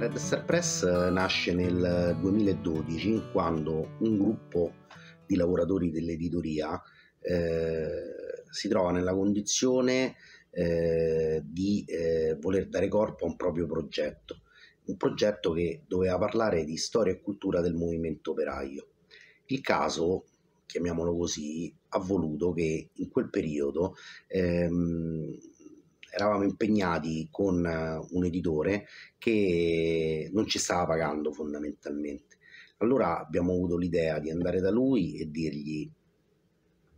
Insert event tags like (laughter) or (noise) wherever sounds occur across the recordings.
Red Star Press eh, nasce nel 2012 quando un gruppo di lavoratori dell'editoria eh, si trova nella condizione eh, di eh, voler dare corpo a un proprio progetto, un progetto che doveva parlare di storia e cultura del movimento operaio. Il caso, chiamiamolo così, ha voluto che in quel periodo ehm, eravamo impegnati con eh, un editore che non ci stava pagando fondamentalmente. Allora abbiamo avuto l'idea di andare da lui e dirgli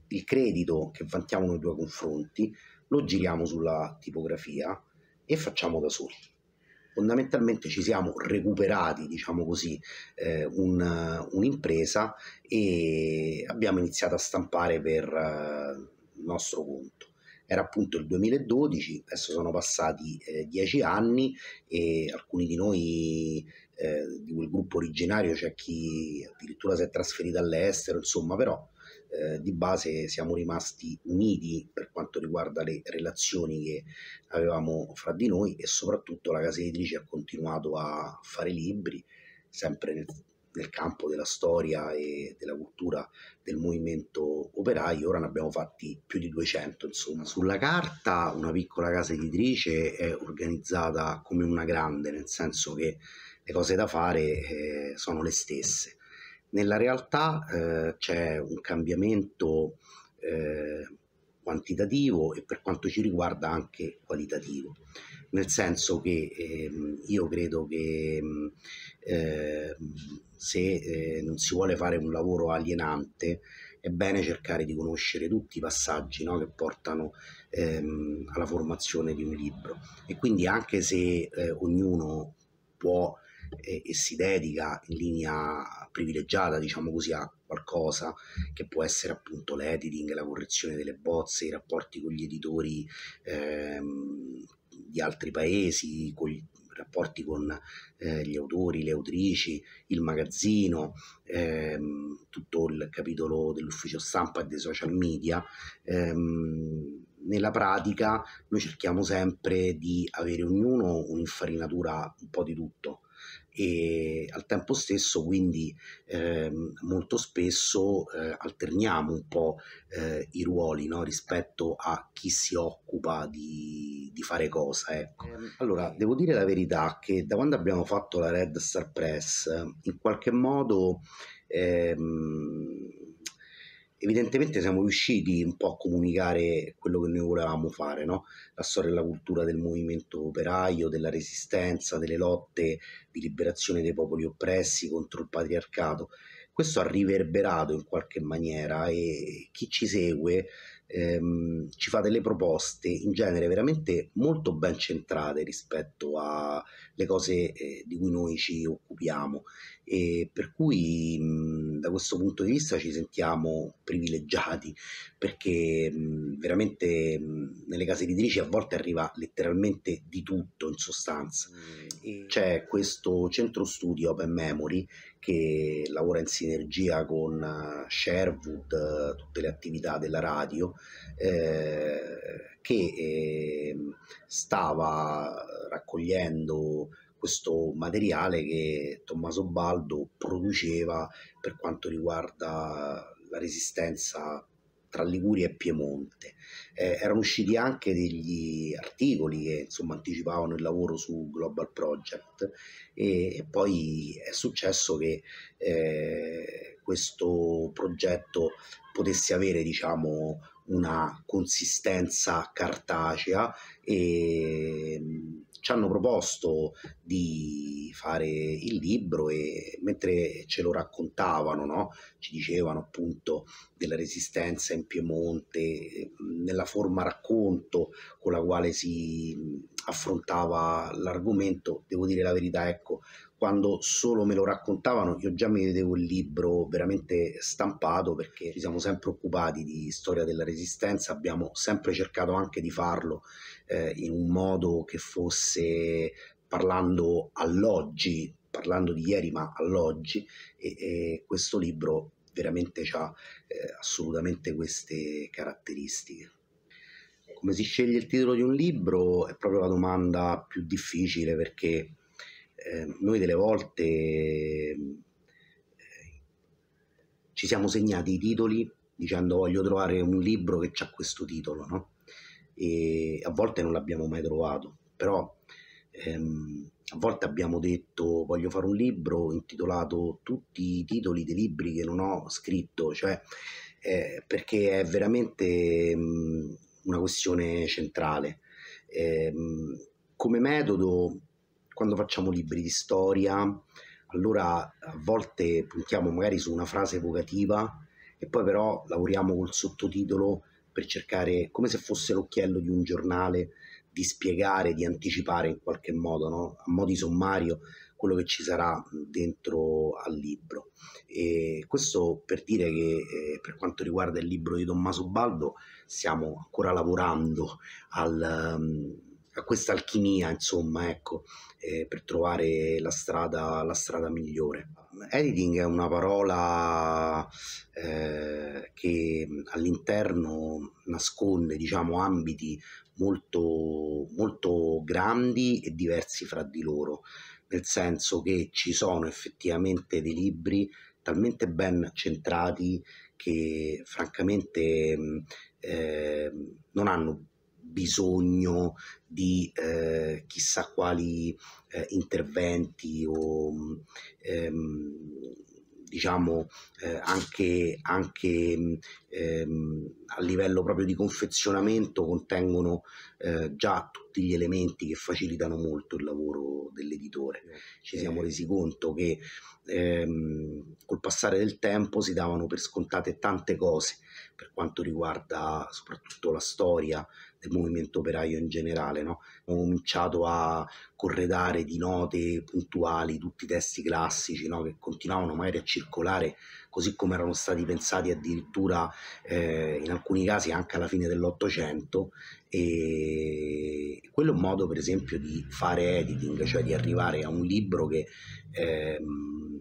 il credito che vantiamo nei tuoi confronti lo giriamo sulla tipografia e facciamo da soli. Fondamentalmente ci siamo recuperati, diciamo così, eh, un, un'impresa e abbiamo iniziato a stampare per eh, nostro conto era appunto il 2012, adesso sono passati eh, dieci anni e alcuni di noi eh, di quel gruppo originario c'è cioè chi addirittura si è trasferito all'estero, insomma però eh, di base siamo rimasti uniti per quanto riguarda le relazioni che avevamo fra di noi e soprattutto la casa editrice ha continuato a fare libri sempre nel, nel campo della storia e della cultura del movimento operaio, ora ne abbiamo fatti più di 200 insomma. Sulla carta una piccola casa editrice è organizzata come una grande, nel senso che le cose da fare eh, sono le stesse. Nella realtà eh, c'è un cambiamento eh, quantitativo e per quanto ci riguarda anche qualitativo, nel senso che ehm, io credo che ehm, eh, se eh, non si vuole fare un lavoro alienante, è bene cercare di conoscere tutti i passaggi no, che portano ehm, alla formazione di un libro. E quindi anche se eh, ognuno può eh, e si dedica in linea privilegiata, diciamo così, a qualcosa che può essere appunto l'editing, la correzione delle bozze, i rapporti con gli editori ehm, di altri paesi, con gli, rapporti con eh, gli autori, le autrici, il magazzino, ehm, tutto il capitolo dell'ufficio stampa e dei social media. Ehm, nella pratica noi cerchiamo sempre di avere ognuno un'infarinatura un po' di tutto, e al tempo stesso quindi eh, molto spesso eh, alterniamo un po' eh, i ruoli no? rispetto a chi si occupa di, di fare cosa. Ecco. Ehm, allora, eh. devo dire la verità che da quando abbiamo fatto la Red Star Press, in qualche modo... Ehm, evidentemente siamo riusciti un po' a comunicare quello che noi volevamo fare, no? la storia e la cultura del movimento operaio, della resistenza, delle lotte di liberazione dei popoli oppressi contro il patriarcato. Questo ha riverberato in qualche maniera e chi ci segue ehm, ci fa delle proposte in genere veramente molto ben centrate rispetto alle cose eh, di cui noi ci occupiamo e per cui mh, da questo punto di vista ci sentiamo privilegiati perché mh, mhmm, veramente mh, mhmm, nelle case editrici a volte arriva letteralmente di tutto in sostanza. Mm, e c'è questo centro studio Open Memory che lavora in sinergia con eh, Sherwood, eh, tutte le attività della radio, eh, che eh, stava raccogliendo questo materiale che Tommaso Baldo produceva per quanto riguarda la resistenza tra Liguria e Piemonte. Eh, erano usciti anche degli articoli che insomma, anticipavano il lavoro su Global Project e, e poi è successo che eh, questo progetto potesse avere diciamo, una consistenza cartacea e ci hanno proposto di fare il libro e mentre ce lo raccontavano, no? ci dicevano appunto della resistenza in Piemonte, nella forma racconto con la quale si affrontava l'argomento, devo dire la verità, ecco, quando solo me lo raccontavano io già mi vedevo il libro veramente stampato perché ci siamo sempre occupati di storia della resistenza, abbiamo sempre cercato anche di farlo eh, in un modo che fosse parlando all'oggi, parlando di ieri ma all'oggi e, e questo libro veramente ha eh, assolutamente queste caratteristiche. Come si sceglie il titolo di un libro è proprio la domanda più difficile perché eh, noi delle volte eh, ci siamo segnati i titoli dicendo voglio trovare un libro che ha questo titolo, no? e a volte non l'abbiamo mai trovato, però ehm, a volte abbiamo detto voglio fare un libro intitolato tutti i titoli dei libri che non ho scritto, cioè eh, perché è veramente mh, mm, una questione centrale. Eh, come metodo, quando facciamo libri di storia, allora a volte puntiamo magari su una frase evocativa e poi però lavoriamo col sottotitolo per cercare, come se fosse l'occhiello di un giornale, di spiegare, di anticipare in qualche modo, no? a di sommario, quello che ci sarà dentro al libro. E questo per dire che eh, per quanto riguarda il libro di Tommaso Baldo stiamo ancora lavorando al... Um, a questa alchimia, insomma, ecco, eh, per trovare la strada, la strada, migliore. Editing è una parola eh, che all'interno nasconde, diciamo, ambiti molto, molto grandi e diversi fra di loro, nel senso che ci sono effettivamente dei libri talmente ben centrati che francamente mm, eh, non hanno bisogno di eh, chissà quali eh, interventi o ehm, diciamo eh, anche, anche ehm, a livello proprio di confezionamento contengono eh, già tutti gli elementi che facilitano molto il lavoro dell'editore. Ci siamo resi conto che ehm, col passare del tempo si davano per scontate tante cose per quanto riguarda soprattutto la storia del movimento operaio in generale, no? ho cominciato a corredare di note puntuali tutti i testi classici no? che continuavano magari a circolare così come erano stati pensati addirittura eh, in alcuni casi anche alla fine dell'Ottocento e quello è un modo per esempio di fare editing, cioè di arrivare a un libro che ehm,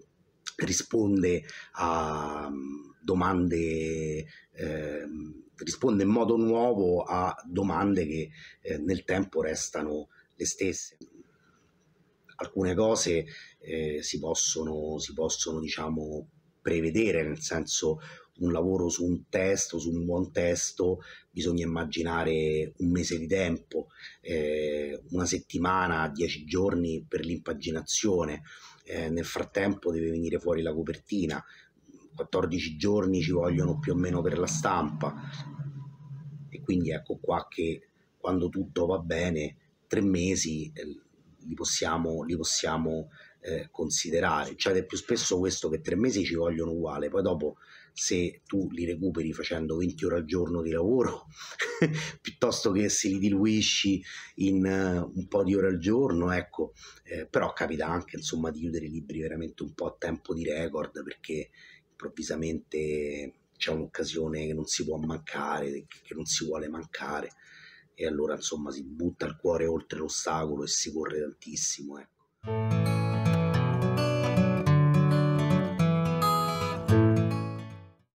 risponde a mm, domande ehm, risponde in modo nuovo a domande che eh, nel tempo restano le stesse. Alcune cose eh, si possono, si possono diciamo, prevedere, nel senso un lavoro su un testo, su un buon testo, bisogna immaginare un mese di tempo, eh, una settimana, dieci giorni per l'impaginazione. Eh, nel frattempo deve venire fuori la copertina, 14 giorni ci vogliono più o meno per la stampa e quindi ecco qua che quando tutto va bene tre mesi eh, li possiamo, li possiamo eh, considerare. cioè è più spesso questo che tre mesi ci vogliono uguale, poi dopo se tu li recuperi facendo 20 ore al giorno di lavoro, (laughs) piuttosto che se li diluisci in uh, un po' di ore al giorno, ecco, eh, però capita anche insomma di chiudere i libri veramente un po' a tempo di record perché improvvisamente c'è un'occasione che non si può mancare, che non si vuole mancare e allora insomma si butta il cuore oltre l'ostacolo e si corre tantissimo. Ecco.